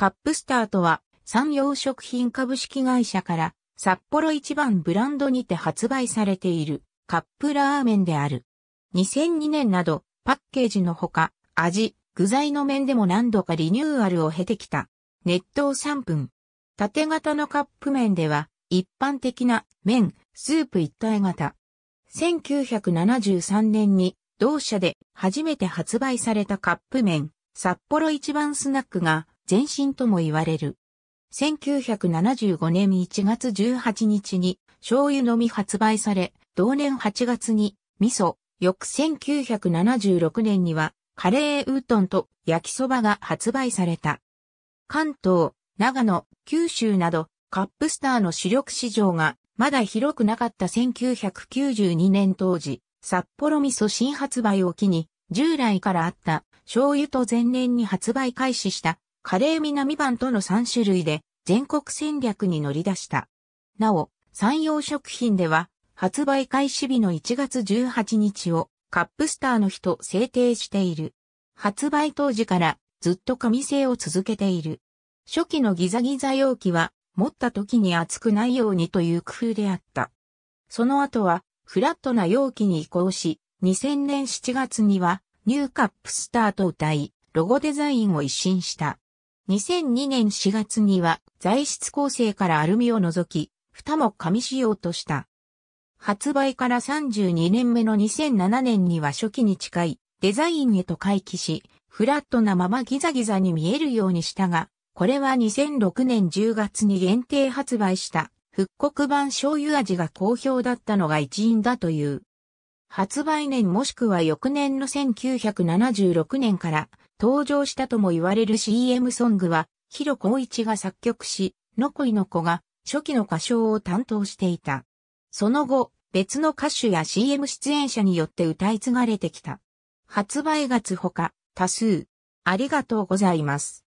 カップスターとは、産業食品株式会社から、札幌一番ブランドにて発売されている、カップラーメンである。2002年など、パッケージのほか、味、具材の面でも何度かリニューアルを経てきた。熱湯3分。縦型のカップ麺では、一般的な麺、スープ一体型。1973年に、同社で初めて発売されたカップ麺、札幌一番スナックが、前身とも言われる。1975年1月18日に醤油のみ発売され、同年8月に味噌、翌1976年にはカレーウートンと焼きそばが発売された。関東、長野、九州などカップスターの主力市場がまだ広くなかった1992年当時、札幌味噌新発売を機に従来からあった醤油と前年に発売開始したカレー南版との3種類で全国戦略に乗り出した。なお、産業食品では発売開始日の1月18日をカップスターの日と制定している。発売当時からずっと紙製を続けている。初期のギザギザ容器は持った時に熱くないようにという工夫であった。その後はフラットな容器に移行し、2000年7月にはニューカップスターと歌い、ロゴデザインを一新した。2002年4月には材質構成からアルミを除き、蓋も紙仕様とした。発売から32年目の2007年には初期に近いデザインへと回帰し、フラットなままギザギザに見えるようにしたが、これは2006年10月に限定発売した復刻版醤油味が好評だったのが一因だという。発売年もしくは翌年の1976年から登場したとも言われる CM ソングは、広光一が作曲し、ノコイのコが初期の歌唱を担当していた。その後、別の歌手や CM 出演者によって歌い継がれてきた。発売月ほか、多数。ありがとうございます。